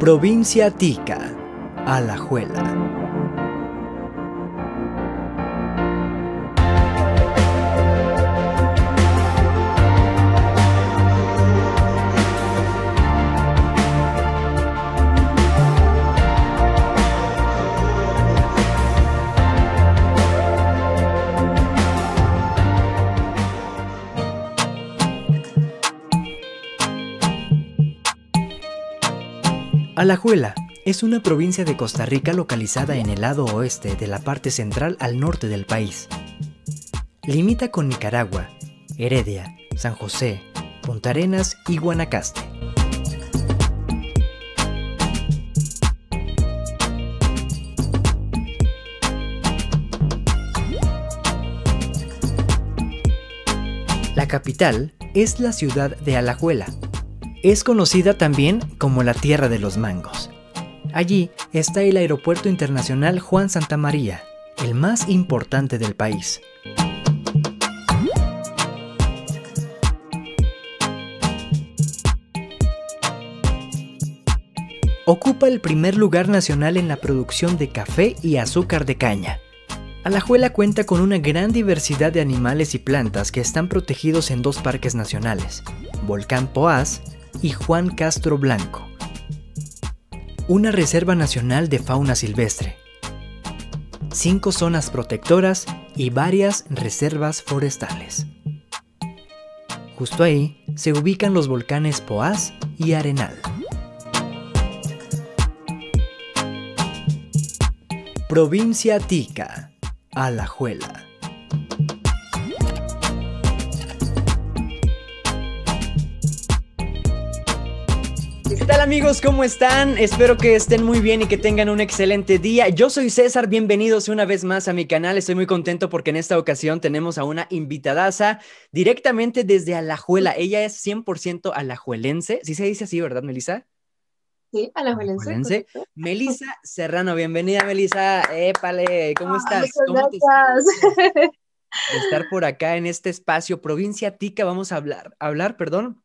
Provincia Tica, Alajuela. Alajuela es una provincia de Costa Rica localizada en el lado oeste de la parte central al norte del país. Limita con Nicaragua, Heredia, San José, Punta Arenas y Guanacaste. La capital es la ciudad de Alajuela, es conocida también como la Tierra de los Mangos. Allí está el Aeropuerto Internacional Juan Santamaría, el más importante del país. Ocupa el primer lugar nacional en la producción de café y azúcar de caña. Alajuela cuenta con una gran diversidad de animales y plantas que están protegidos en dos parques nacionales, Volcán Poás y Juan Castro Blanco. Una reserva nacional de fauna silvestre. Cinco zonas protectoras y varias reservas forestales. Justo ahí se ubican los volcanes Poás y Arenal. Provincia Tica, Alajuela. amigos? ¿Cómo están? Espero que estén muy bien y que tengan un excelente día. Yo soy César, bienvenidos una vez más a mi canal. Estoy muy contento porque en esta ocasión tenemos a una invitadaza directamente desde Alajuela. Ella es 100% alajuelense. Sí se dice así, ¿verdad, Melisa? Sí, alajuelense. Melisa Serrano, bienvenida, Melissa. Épale, ¿cómo estás? ¿Cómo gracias. estar por acá en este espacio, provincia tica, vamos a hablar, hablar, perdón,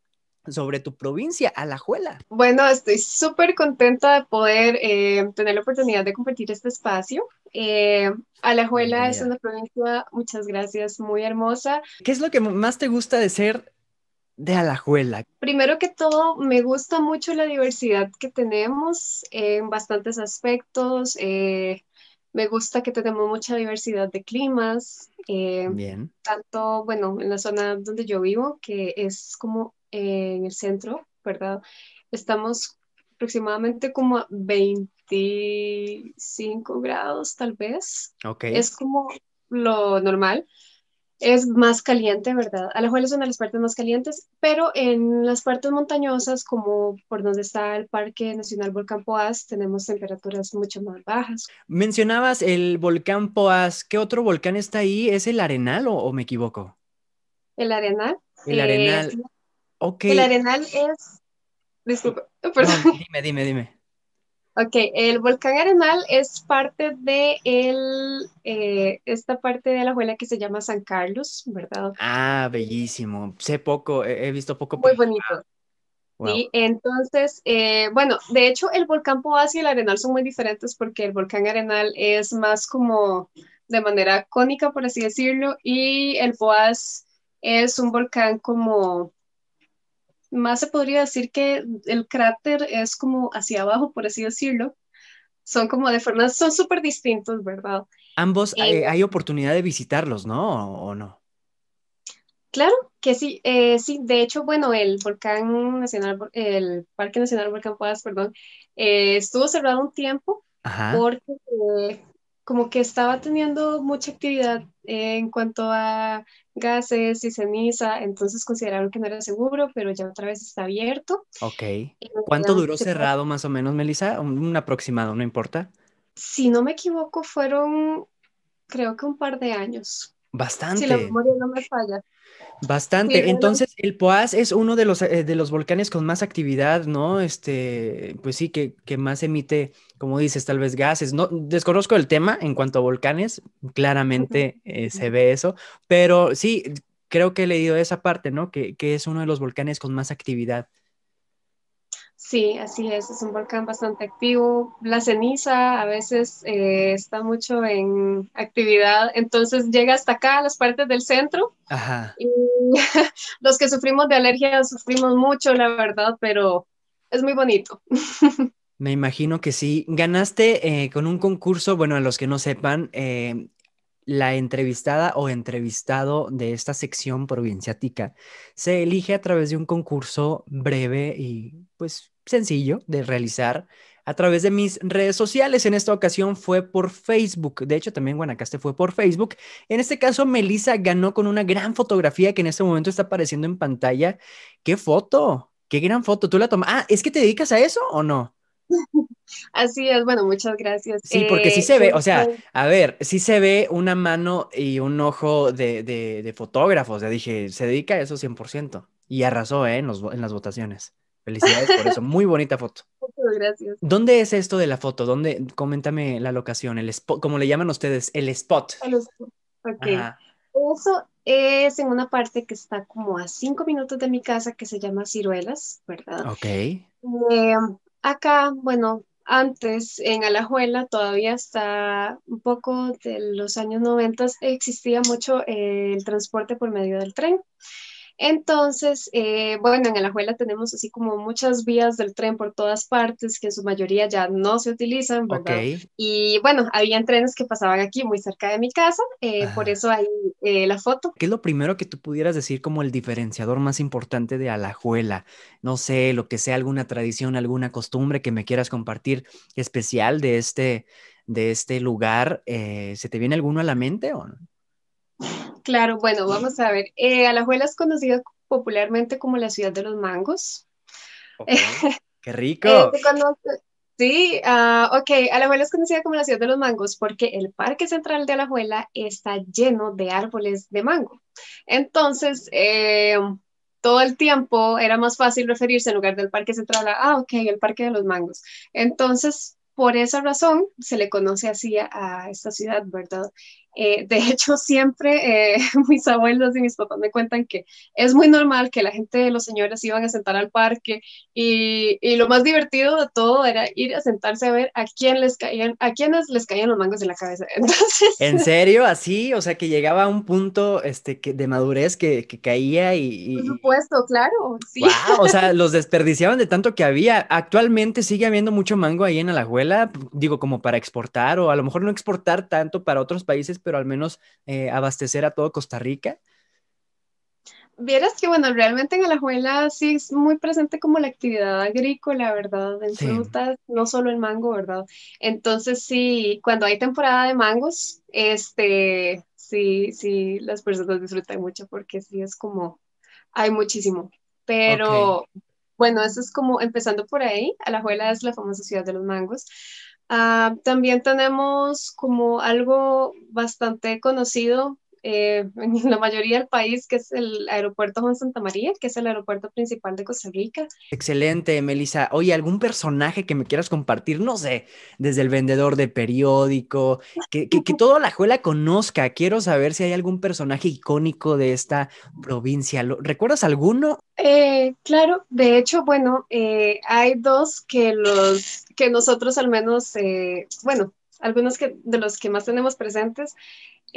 sobre tu provincia, Alajuela. Bueno, estoy súper contenta de poder eh, tener la oportunidad de compartir este espacio. Eh, Alajuela es una provincia, muchas gracias, muy hermosa. ¿Qué es lo que más te gusta de ser de Alajuela? Primero que todo, me gusta mucho la diversidad que tenemos en bastantes aspectos. Eh, me gusta que tenemos mucha diversidad de climas, Bien. tanto, bueno, en la zona donde yo vivo, que es como en el centro, ¿verdad? Estamos aproximadamente como a 25 grados, tal vez. Ok. Es como lo normal. Es más caliente, ¿verdad? Alajuela es una de las partes más calientes, pero en las partes montañosas, como por donde está el Parque Nacional Volcán Poás, tenemos temperaturas mucho más bajas. Mencionabas el volcán Poás. ¿Qué otro volcán está ahí? ¿Es el Arenal o, me equivoco? El Arenal. El Arenal. Eh, el Arenal es... Disculpa, perdón. dime, dime, dime. Ok, el volcán Arenal es parte de el, eh, esta parte de la abuela que se llama San Carlos, ¿verdad? Ah, bellísimo. Sé poco, he, visto poco. Muy bonito. Y entonces, eh, bueno, de hecho el volcán Poás y el Arenal son muy diferentes porque el volcán Arenal es más como de manera cónica, por así decirlo, y el Poás es un volcán como más se podría decir que el cráter es como hacia abajo, por así decirlo. Son como de formas, son súper distintos, ¿verdad? Ambos eh, hay oportunidad de visitarlos, ¿no? ¿O no? Claro que sí, eh, sí. De hecho, bueno, el volcán nacional, el Parque Nacional Volcán Podas, perdón, eh, estuvo cerrado un tiempo porque como que estaba teniendo mucha actividad en cuanto a gases y ceniza, entonces consideraron que no era seguro, pero ya otra vez está abierto. Ok. ¿Cuánto duró cerrado más o menos, Melissa? un, aproximado, no importa. Si no me equivoco, fueron creo que un par de años. Bastante. Si la memoria no me falla. Bastante. Entonces, el Poás es uno de los, eh, de los volcanes con más actividad, ¿no? Este, pues sí, que, que, más emite, como dices, tal vez gases. No, desconozco el tema en cuanto a volcanes, claramente eh, se ve eso, pero sí, creo que he leído esa parte, ¿no? que es uno de los volcanes con más actividad. Sí, así es, es un volcán bastante activo. La ceniza a veces eh, está mucho en actividad, entonces llega hasta acá, las partes del centro. Ajá. Y los que sufrimos de alergia sufrimos mucho, la verdad, pero es muy bonito. Me imagino que sí. Ganaste eh, con un concurso, bueno, a los que no sepan, eh, la entrevistada o entrevistado de esta sección provinciática se elige a través de un concurso breve y pues sencillo de realizar a través de mis redes sociales. En esta ocasión fue por Facebook. De hecho, también Guanacaste fue por Facebook. En este caso, Melissa ganó con una gran fotografía que en este momento está apareciendo en pantalla. ¡Qué foto! ¡Qué gran foto! ¿Tú la tomas? Ah, ¿es que te dedicas a eso o no? Así es, bueno, muchas gracias. Sí, porque sí eh, se ve, o sea, a ver, sí se ve una mano y un ojo de, de, de fotógrafo, o sea, dije, se dedica a eso 100%. Y arrasó, ¿eh? En, en las votaciones. Felicidades por eso. Muy bonita foto. Muchas gracias. ¿Dónde es esto de la foto? ¿Dónde? Coméntame la locación, el spot, como le llaman ustedes, el spot. El spot. Ok. Eso es en una parte que está como a cinco minutos de mi casa que se llama Ciruelas, ¿verdad? Ok. Eh, acá, bueno, antes en Alajuela todavía está un poco de los años 90 existía mucho el transporte por medio del tren. Entonces, eh, bueno, en Alajuela tenemos así como muchas vías del tren por todas partes que en su mayoría ya no se utilizan, ¿verdad? Y bueno, habían trenes que pasaban aquí muy cerca de mi casa, eh, por eso hay eh, la foto. ¿Qué es lo primero que tú pudieras decir como el diferenciador más importante de Alajuela? No sé, lo que sea, alguna tradición, alguna costumbre que me quieras compartir especial de este, de este lugar, ¿se te viene alguno a la mente o no? Claro, bueno, vamos a ver. Eh, Alajuela es conocida popularmente como la ciudad de los mangos. ¡Qué rico! Eh, sí, ah, ok, Alajuela es conocida como la ciudad de los mangos porque el parque central de Alajuela está lleno de árboles de mango. Entonces, eh, todo el tiempo era más fácil referirse en lugar del parque central a, ah, ok, el parque de los mangos. Entonces, por esa razón se le conoce así a esta ciudad, ¿verdad? Eh, de hecho, siempre eh, mis abuelos y mis papás me cuentan que es muy normal que la gente de los señores iban a sentar al parque y, lo más divertido de todo era ir a sentarse a ver a quién les caían, a quiénes les caían los mangos en la cabeza. Entonces... ¿En serio? ¿Así? O sea, que llegaba a un punto este, de madurez que, caía y, Por supuesto, claro, sí. o sea, los desperdiciaban de tanto que había. Actualmente sigue habiendo mucho mango ahí en la Alajuela, digo, como para exportar o a lo mejor no exportar tanto para otros países pero al menos eh, abastecer a todo Costa Rica? Vieras que, bueno, realmente en Alajuela sí es muy presente como la actividad agrícola, ¿verdad? En frutas, no solo el mango, ¿verdad? Entonces sí, cuando hay temporada de mangos, este, sí, sí, las personas disfrutan mucho porque sí es como, hay muchísimo. Pero bueno, eso es como empezando por ahí, Alajuela es la famosa ciudad de los mangos. Ah, también tenemos como algo bastante conocido eh, en la mayoría del país, que es el aeropuerto Juan Santa María, que es el aeropuerto principal de Costa Rica. Excelente, Melissa. Oye, ¿algún personaje que me quieras compartir? No sé, desde el vendedor de periódico, que, toda la juela conozca. Quiero saber si hay algún personaje icónico de esta provincia. ¿Recuerdas alguno? Eh, claro, de hecho, bueno, eh, hay dos que los que nosotros al menos, bueno, algunos que, de los que más tenemos presentes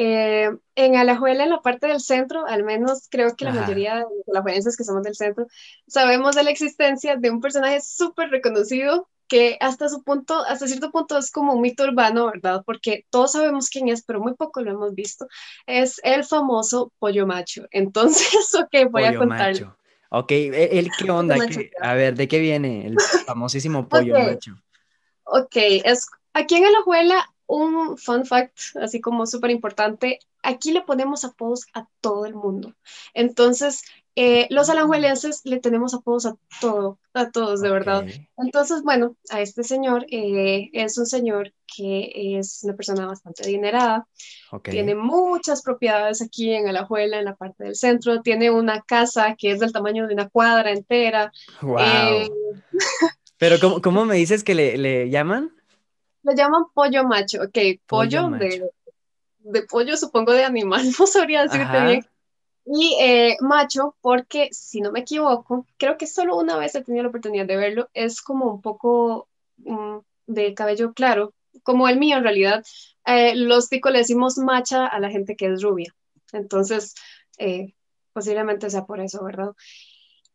eh, en Alajuela, en la parte del centro, al menos creo que la mayoría de los alajuelenses que somos del centro, sabemos de la existencia de un personaje súper reconocido que hasta su punto, hasta cierto punto es como un mito urbano, ¿verdad? Porque todos sabemos quién es, pero muy poco lo hemos visto. Es el famoso pollo macho. Entonces, ok, voy a contar. Macho. Ok, e, ¿el qué onda? a ver, ¿de qué viene el famosísimo pollo macho? Ok, es, aquí en Alajuela un fun fact, así como súper importante, aquí le ponemos apodos a todo el mundo. Entonces, eh, los mm. alajuelenses le tenemos apodos a todo, a todos, de verdad. Entonces, bueno, a este señor eh, es un señor que es una persona bastante adinerada, tiene muchas propiedades aquí en Alajuela, en la parte del centro, tiene una casa que es del tamaño de una cuadra entera. Wow. Eh, Pero, ¿cómo, me dices que le, le llaman? Lo llaman pollo macho, ok, pollo, De, de, pollo, supongo de animal, no sabría decirte bien. Y eh, macho, porque si no me equivoco, creo que solo una vez he tenido la oportunidad de verlo, es como un poco mm, de cabello claro, como el mío en realidad. Eh, los ticos le decimos macha a la gente que es rubia. Entonces, eh, posiblemente sea por eso, ¿verdad?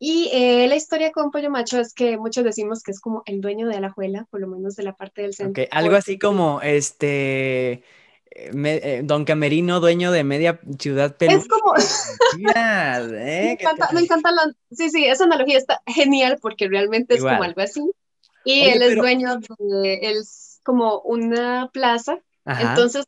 Y eh, la historia con Pollo Macho es que muchos decimos que es como el dueño de Alajuela, por lo menos de la parte del centro. algo así como este eh, eh, Don Camerino, dueño de media ciudad pero Es como. me, encanta, la... Sí, sí, esa analogía está genial porque realmente es como algo así. Y él es dueño de. Él es como una plaza. Entonces,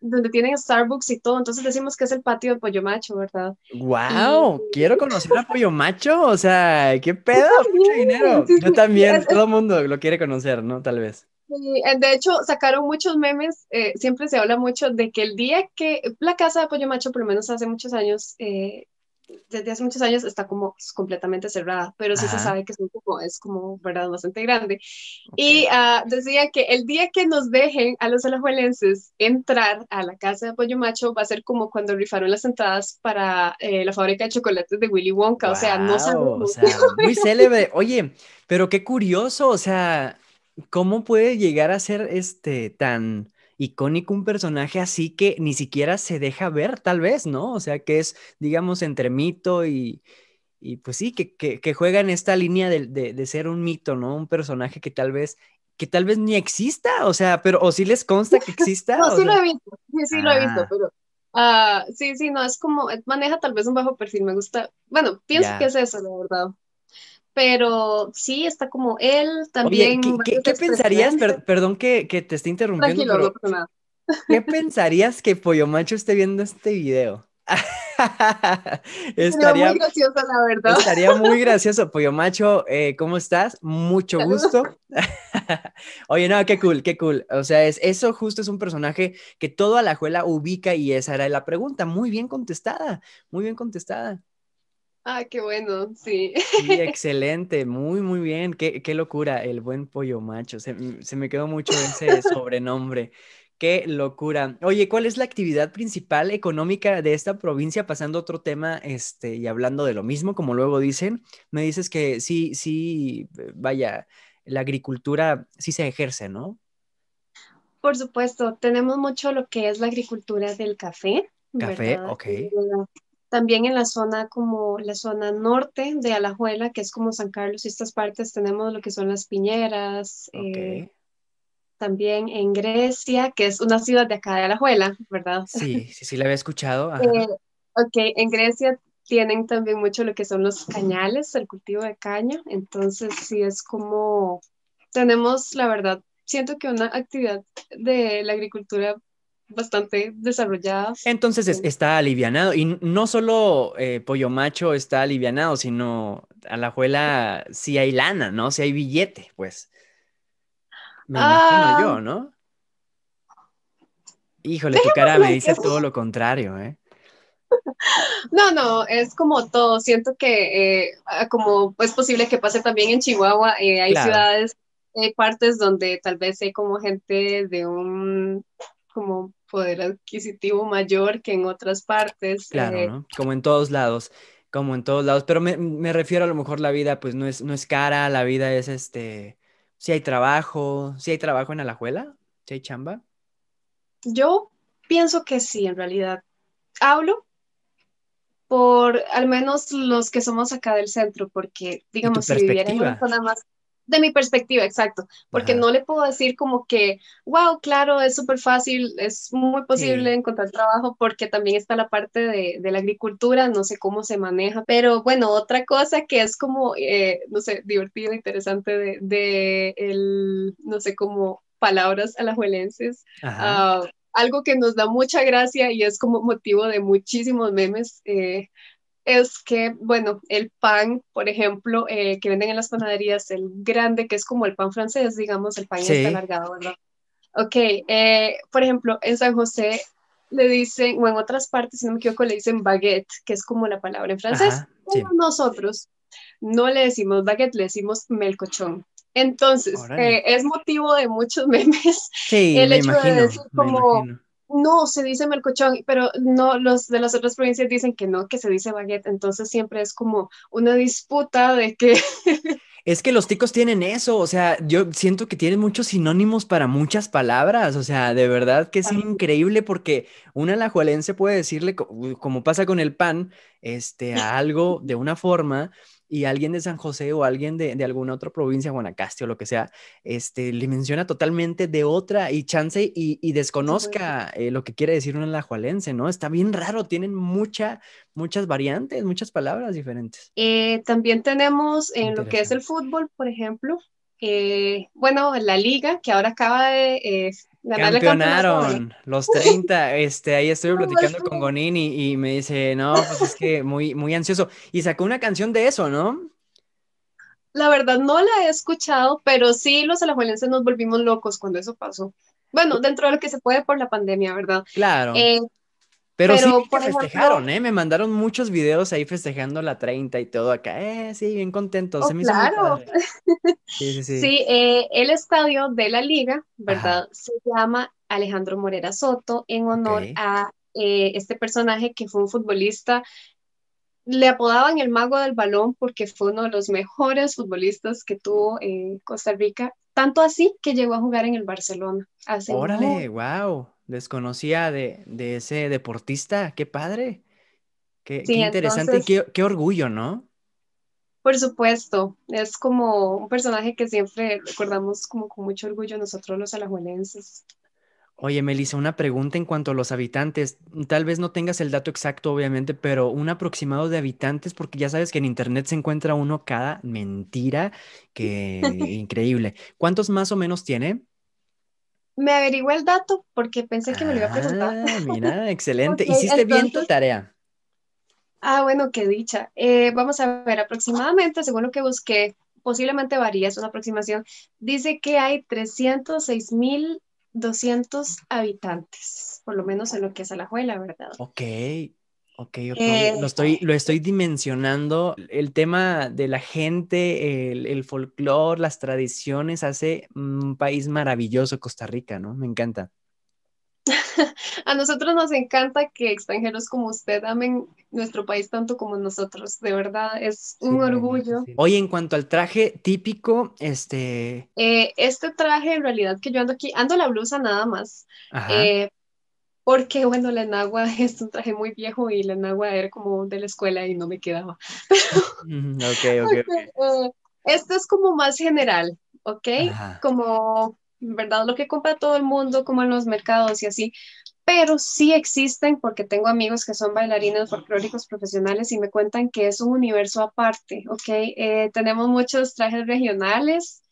donde tienen Starbucks y todo. Entonces decimos que es el patio de Pollo Macho, ¿verdad? ¡Wow! Quiero conocer a Pollo Macho. O sea, ¿qué pedo? Mucho dinero. Yo también, todo el mundo lo quiere conocer, ¿no? Tal vez. Sí, eh, de hecho, sacaron muchos memes. Eh, siempre se habla mucho de que el día que la casa de Pollo Macho, por lo menos hace muchos años, eh, desde hace muchos años está como pues, completamente cerrada, pero sí se sabe que es, un es como, ¿verdad?, bastante grande. Y ah, decía que el día que nos dejen a los alajuelenses entrar a la casa de Pollo Macho va a ser como cuando rifaron las entradas para eh, la fábrica de chocolates de Willy Wonka, o sea, no sabemos. muy célebre. Oye, pero qué curioso, o sea, ¿cómo puede llegar a ser este tan icónico, un personaje así que ni siquiera se deja ver, tal vez, ¿no? O sea, que es, digamos, entre mito y, y pues sí, que, que, juega en esta línea de, ser un mito, ¿no? Un personaje que tal vez que tal vez ni exista, o sea, pero, o si sí les consta que exista. no, sí lo he visto, sí, sí lo he visto, ah. pero ah, sí, sí, no, es como, maneja tal vez un bajo perfil, me gusta, bueno, pienso que es eso, la verdad pero sí, está como él también. qué, pensarías? perdón que, te esté interrumpiendo. ¿Qué pensarías que Pollo Macho esté viendo este video? estaría muy gracioso, la verdad. Estaría muy gracioso. Pollo Macho, eh, ¿cómo estás? Mucho gusto. Oye, no, qué cool, qué cool. O sea, es, eso justo es un personaje que toda la juela ubica y esa era la pregunta. Muy bien contestada, muy bien contestada. Ah, qué bueno, sí. sí. excelente, muy, muy bien. Qué, locura, el buen pollo macho. Mm, se, me quedó mucho ese sobrenombre. Qué locura. Oye, ¿cuál es la actividad principal económica de esta provincia? Pasando a otro tema, este, y hablando de lo mismo, como luego dicen, me dices que sí, sí, eh, vaya, la agricultura sí se ejerce, ¿no? Por supuesto, tenemos mucho lo que es la agricultura del café. Café, ok. También en la zona como la zona norte de Alajuela, que es como San Carlos y estas partes, tenemos lo que son las piñeras. Eh, también en Grecia, que es una ciudad de acá de Alajuela, ¿verdad? Sí, sí, sí, la había escuchado. Eh, ok, en Grecia tienen también mucho lo que son los cañales, el cultivo de caña, entonces sí es como tenemos, la verdad, siento que una actividad de la agricultura bastante desarrolladas. Entonces está alivianado y no solo eh, Pollo Macho está alivianado, sino a la juela sí hay lana, ¿no? Si hay billete, pues. Me imagino ah. yo, ¿no? Híjole, tu cara me dice todo lo contrario, ¿eh? No, no, es como todo. Siento que eh, ah, como es posible que pase también en Chihuahua, eh, hay ciudades, hay partes donde tal vez hay como gente de un como poder adquisitivo mayor que en otras partes. Claro, eh, ¿no? Como en todos lados, como en todos lados, pero me, refiero a lo mejor la vida pues no es, no es cara, la vida es este, si hay trabajo, si hay trabajo en Alajuela, si hay chamba. Yo pienso que sí, en realidad. Hablo por al menos los que somos acá del centro, porque digamos, si viviera en una zona más de mi perspectiva, exacto, porque no le puedo decir como que, wow, claro, es súper fácil, es muy posible encontrar trabajo, porque también está la parte de, la agricultura, no sé cómo se maneja, pero bueno, otra cosa que es como, eh, no sé, divertida, interesante de, el, no sé, cómo palabras alajuelenses. Ah, algo que nos da mucha gracia y es como motivo de muchísimos memes. Eh, es que, bueno, el pan, por ejemplo, eh, que venden en las panaderías, el grande, que es como el pan francés, digamos, el pan está alargado, ¿verdad? Ok, eh, por ejemplo, en San José le dicen, o en otras partes, si no me equivoco, le dicen baguette, que es como la palabra en francés. Nosotros no le decimos baguette, le decimos melcochón. Entonces, eh, es motivo de muchos memes sí, el hecho de decir como no, se dice mercochón pero no, los de las otras provincias dicen que no, que se dice baguette, entonces siempre es como una disputa de que... Es que los ticos tienen eso, o sea, yo siento que tienen muchos sinónimos para muchas palabras, o sea, de verdad que es increíble porque una lajuelense puede decirle, como pasa con el pan, este, a algo de una forma, y alguien de San José o alguien de, de alguna otra provincia, Guanacaste o lo que sea, este, le menciona totalmente de otra y chance y, y desconozca eh, lo que quiere decir un lajualense, ¿no? Está bien raro, tienen mucha, muchas variantes, muchas palabras diferentes. Eh, también tenemos en lo que es el fútbol, por ejemplo, eh, bueno, la liga que ahora acaba de eh, la Campeonaron los 30. Este, ahí estoy platicando con Gonini y, me dice, no, pues es que muy, muy ansioso. Y sacó una canción de eso, ¿no? La verdad no la he escuchado, pero sí los alajuelenses nos volvimos locos cuando eso pasó. Bueno, dentro de lo que se puede por la pandemia, ¿verdad? Claro. Eh, pero, sí festejaron, ¿eh? Me mandaron muchos videos ahí festejando la 30 y todo acá. Eh, sí, bien contentos. Oh, claro. sí, sí, sí. Eh, el estadio de la liga, ¿verdad? Se llama Alejandro Morera Soto en honor a eh, este personaje que fue un futbolista. Le apodaban el mago del balón porque fue uno de los mejores futbolistas que tuvo en Costa Rica tanto así que llegó a jugar en el Barcelona. Órale, wow. Desconocía de, ese deportista, qué padre. Qué, interesante qué, qué orgullo, ¿no? Por supuesto, es como un personaje que siempre recordamos como con mucho orgullo nosotros los alajuelenses. Oye, Melissa, una pregunta en cuanto a los habitantes. Tal vez no tengas el dato exacto, obviamente, pero un aproximado de habitantes, porque ya sabes que en Internet se encuentra uno cada mentira, que increíble. ¿Cuántos más o menos tiene? Me averigué el dato porque pensé que me lo iba a preguntar. Ah, mira, excelente. Hiciste bien tu tarea. Ah, bueno, qué dicha. Eh, vamos a ver, aproximadamente, según lo que busqué, posiblemente varía, es una aproximación, dice que hay 306 mil 200 habitantes, por lo menos en lo que es La Alajuela, ¿verdad? Ok, ok, ok. Eh, lo, estoy, lo estoy dimensionando. El tema de la gente, el, el folclore, las tradiciones, hace un país maravilloso Costa Rica, ¿no? Me encanta. A nosotros nos encanta que extranjeros como usted amen nuestro país tanto como nosotros, de verdad, es un orgullo. Oye, en cuanto al traje típico, este... Eh, este traje en realidad que yo ando aquí, ando la blusa nada más, eh, porque bueno, la enagua es un traje muy viejo y la enagua era como de la escuela y no me quedaba. Eh, esto es como más general, ¿ok? Como, ¿verdad? Lo que compra todo el mundo, como en los mercados y así pero sí existen porque tengo amigos que son bailarines folclóricos profesionales y me cuentan que es un universo aparte, ¿ok? Eh, tenemos muchos trajes regionales,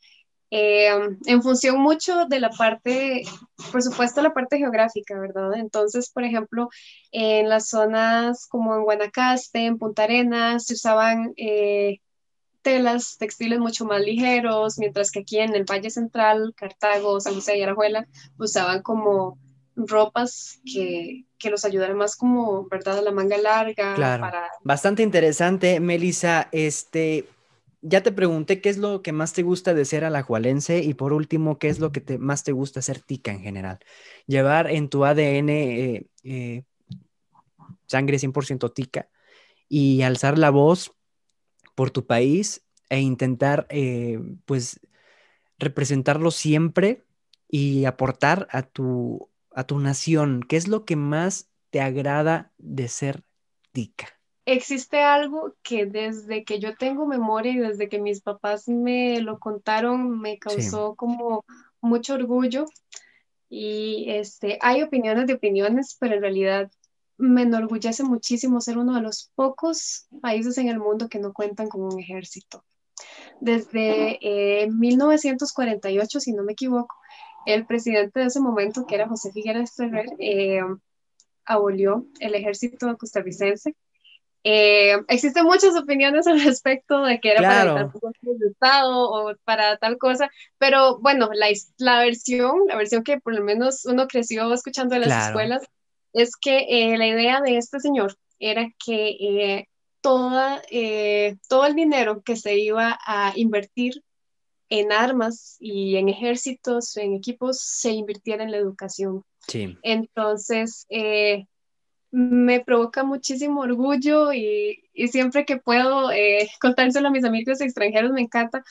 eh, en función mucho de la parte, por supuesto, la parte geográfica, ¿verdad? Entonces, por ejemplo, en las zonas como en Guanacaste, en Punta Arenas, se usaban... Eh, telas, textiles mucho más ligeros, mientras que aquí en el Valle Central, Cartago, San José y Arajuela usaban como ropas que, los ayudaran más como, ¿verdad? La manga larga. Claro. Bastante interesante, Melissa. Este, ya te pregunté qué es lo que más te gusta de ser a la Jualense y por último, qué es lo que te, más te gusta ser tica en general. Llevar en tu ADN eh, eh, sangre 100% tica y alzar la voz por tu país e intentar, eh, pues, representarlo siempre y aportar a tu a tu nación? ¿Qué es lo que más te agrada de ser tica? Existe algo que desde que yo tengo memoria y desde que mis papás me lo contaron me causó como mucho orgullo y este hay opiniones de opiniones, pero en realidad me enorgullece muchísimo ser uno de los pocos países en el mundo que no cuentan con un ejército. Desde 1948, eh, si no me equivoco, el presidente de ese momento, que era José Figueres Ferrer, eh, abolió el ejército costarricense. Eh, existen muchas opiniones al respecto de que era para tal cosa para tal cosa, pero bueno, la, versión, la versión que por lo menos uno creció escuchando en las escuelas, es que eh, la idea de este señor era que toda, todo el dinero que se iba a invertir en armas y en ejércitos, en equipos, se invirtiera en la educación. Sí. Entonces, eh, me provoca muchísimo orgullo y, siempre que puedo eh, contárselo a mis amigos extranjeros me encanta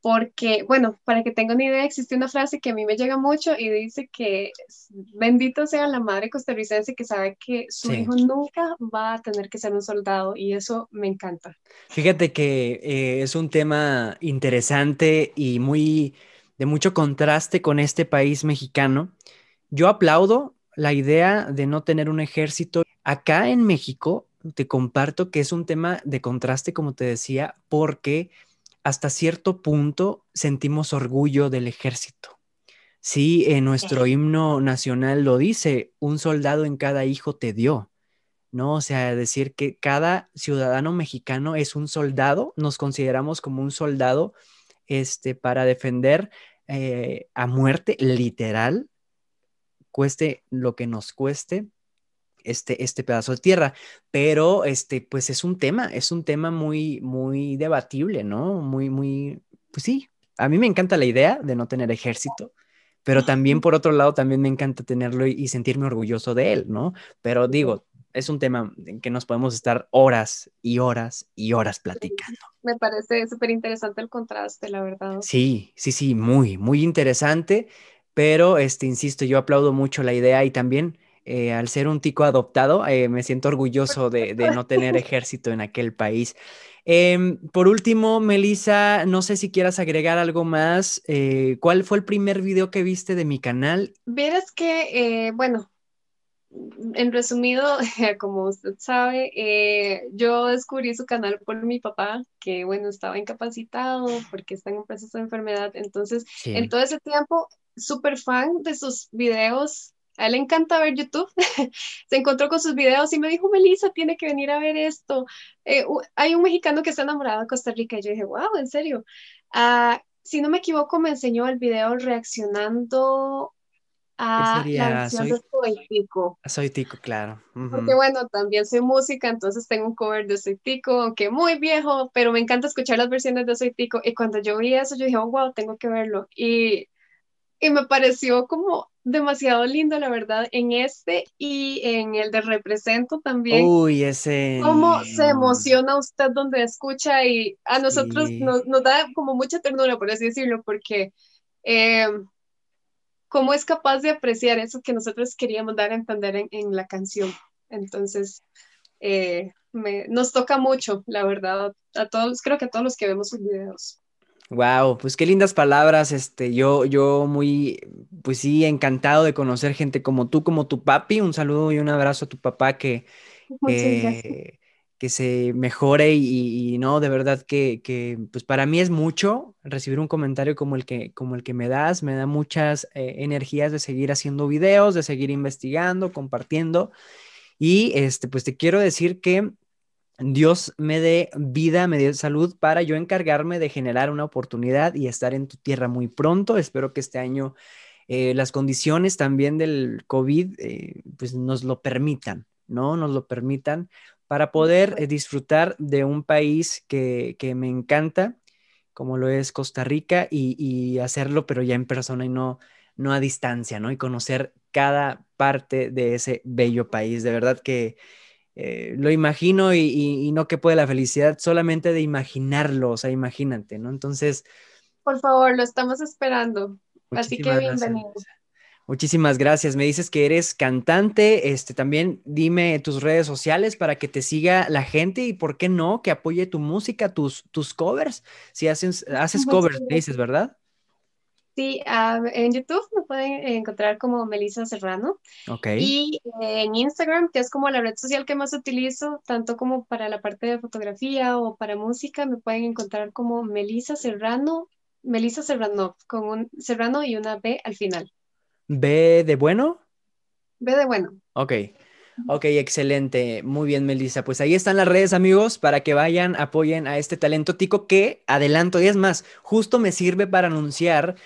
porque, bueno, para que tengan una idea, existe una frase que a mí me llega mucho y dice que bendito sea la madre costarricense que sabe que su hijo nunca va a tener que ser un soldado y eso me encanta. Fíjate que eh, es un tema interesante y muy de mucho contraste con este país mexicano. Yo aplaudo la idea de no tener un ejército. Acá en México te comparto que es un tema de contraste, como te decía, porque hasta cierto punto sentimos orgullo del ejército. Sí, en nuestro himno nacional lo dice, un soldado en cada hijo te dio, ¿no? O sea, decir que cada ciudadano mexicano es un soldado, nos consideramos como un soldado este, para defender eh, a muerte literal, cueste lo que nos cueste, este, este, pedazo de tierra. Pero, este, pues es un tema, es un tema muy, muy debatible, ¿no? Muy, muy, pues sí, a mí me encanta la idea de no tener ejército. Pero también, por otro lado, también me encanta tenerlo y, sentirme orgulloso de él, ¿no? Pero digo, es un tema en que nos podemos estar horas y horas y horas platicando. Me parece súper interesante el contraste, la verdad. Sí, sí, sí, muy, muy interesante, pero este, insisto, yo aplaudo mucho la idea y también eh, al ser un tico adoptado, eh, me siento orgulloso de, no tener ejército en aquel país. Em, por último, Melissa, no sé si quieras agregar algo más. Eh, ¿Cuál fue el primer video que viste de mi canal? Verás que, bueno, en resumido, como usted sabe, yo descubrí su canal por mi papá, que bueno, estaba incapacitado porque está en un proceso de enfermedad. Entonces, en todo ese tiempo, súper fan de sus videos a él le encanta ver YouTube, se encontró con sus videos y me dijo, Melissa, tiene que venir a ver esto. Eh, hay un mexicano que está enamorado de Costa Rica y yo dije, wow, en serio. Ah, si no me equivoco, me enseñó el video reaccionando a la soy, Tico. Ah, soy Tico, claro. Porque bueno, también soy música, entonces tengo un cover de Soy Tico, aunque muy viejo, pero me encanta escuchar las versiones de Soy Tico. Y cuando yo vi eso, yo dije, wow, oh, tengo que verlo. Y y me pareció como demasiado lindo, la verdad, en este y en el de Represento también. Uy, ese. Cómo se emociona usted donde escucha y a nosotros nos, da como mucha ternura, por así decirlo, porque em, cómo es capaz de apreciar eso que nosotros queríamos dar a entender en, la canción. Entonces, eh, nos toca mucho, la verdad, a todos, creo que a todos los que vemos sus videos. Wow, pues qué lindas palabras. Este, yo, yo muy, pues sí, encantado de conocer gente como tú, como tu papi. Un saludo y un abrazo a tu papá que, que se mejore y, no, de verdad que, pues para mí es mucho recibir un comentario como el que, como el que me das. Me da muchas eh, energías de seguir haciendo videos, de seguir investigando, compartiendo. Y este, pues te quiero decir que Dios me dé vida, me dé salud para yo encargarme de generar una oportunidad y estar en tu tierra muy pronto. Espero que este año eh, las condiciones también del COVID eh, pues nos lo permitan, ¿no? Nos lo permitan para poder eh, disfrutar de un país que, me encanta, como lo es Costa Rica, y, hacerlo, pero ya en persona y no, no a distancia, ¿no? Y conocer cada parte de ese bello país. De verdad que eh, lo imagino y, no que puede la felicidad solamente de imaginarlo, o sea, imagínate, ¿no? Entonces... Por favor, lo estamos esperando. Así que bienvenido. Muchísimas gracias. Me dices que eres cantante. Este, también dime tus redes sociales para que te siga la gente y por qué no que apoye tu música, tus, tus covers. Si haces, haces covers, me dices, ¿verdad? Sí, ah, en YouTube me pueden encontrar como Melisa Serrano. ok Y en Instagram, que es como la red social que más utilizo, tanto como para la parte de fotografía o para música, me pueden encontrar como Melisa Serrano, Melisa Serrano, con un Serrano y una B al final. ¿B de bueno? B de bueno. Ok. Ok, excelente. Muy bien, Melissa. Pues ahí están las redes, amigos, para que vayan, apoyen a este talento tico que, adelanto, y es más, justo me sirve para anunciar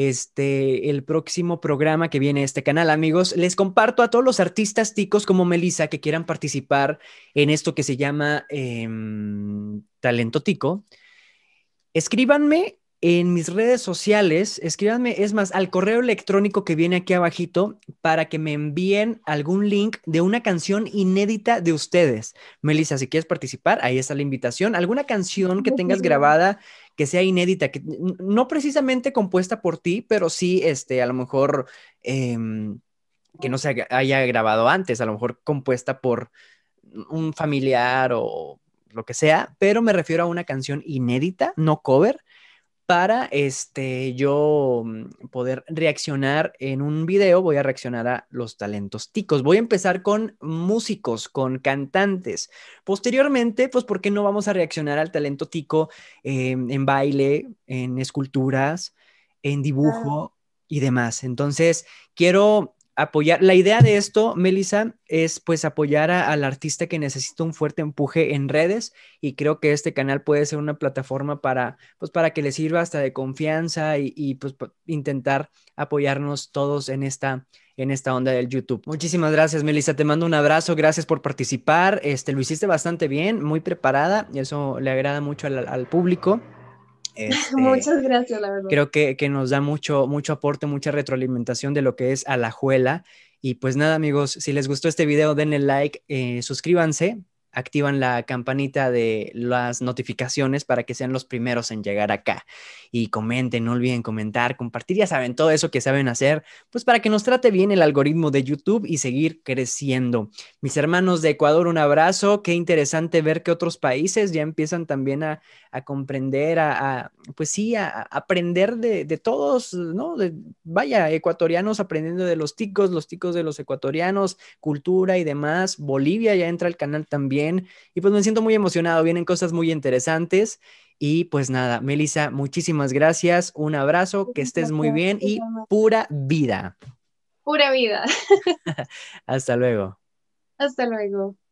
este, el próximo programa que viene a este canal, amigos. Les comparto a todos los artistas ticos como Melissa que quieran participar en esto que se llama em, Talento Tico. Escríbanme en mis redes sociales, escríbanme, es más, al correo electrónico que viene aquí abajito para que me envíen algún link de una canción inédita de ustedes. Melissa, si quieres participar, ahí está la invitación. ¿Alguna canción que tengas grabada que sea inédita, que no precisamente compuesta por ti, pero sí, este, a lo mejor em, que no se haya grabado antes, a lo mejor compuesta por un familiar o lo que sea, pero me refiero a una canción inédita, no cover, para este, yo mm, poder reaccionar en un video, voy a reaccionar a los talentos ticos. Voy a empezar con músicos, con cantantes. Posteriormente, pues, ¿por qué no vamos a reaccionar al talento tico en baile, en esculturas, en dibujo y demás? Entonces, quiero apoyar, la idea de esto, Melissa, es pues apoyar a, al artista que necesita un fuerte empuje en redes y creo que este canal puede ser una plataforma para, pues para que le sirva hasta de confianza y, pues intentar apoyarnos todos en esta, en esta onda del YouTube. Muchísimas gracias, Melissa. Te mando un abrazo. Gracias por participar. Este, lo hiciste bastante bien, muy preparada. Y eso le agrada mucho al público. Este, Muchas gracias, la verdad. Creo que, nos da mucho, mucho aporte, mucha retroalimentación de lo que es a la Alajuela. Y pues nada, amigos, si les gustó este video, denle like, eh, suscríbanse activan la campanita de las notificaciones para que sean los primeros en llegar acá. Y comenten, no olviden comentar, compartir, ya saben, todo eso que saben hacer, pues para que nos trate bien el algoritmo de YouTube y seguir creciendo. Mis hermanos de Ecuador, un abrazo. Qué interesante ver que otros países ya empiezan también a, comprender, a, pues sí, a, aprender de, todos, ¿no? vaya, ecuatorianos aprendiendo de los ticos, los ticos de los ecuatorianos, cultura y demás. Bolivia ya entra al canal también. Y pues me siento muy emocionado, vienen cosas muy interesantes. Y pues nada, Melissa, muchísimas gracias, un abrazo, que estés muy bien y pura vida. Pura vida. Hasta luego. Hasta luego.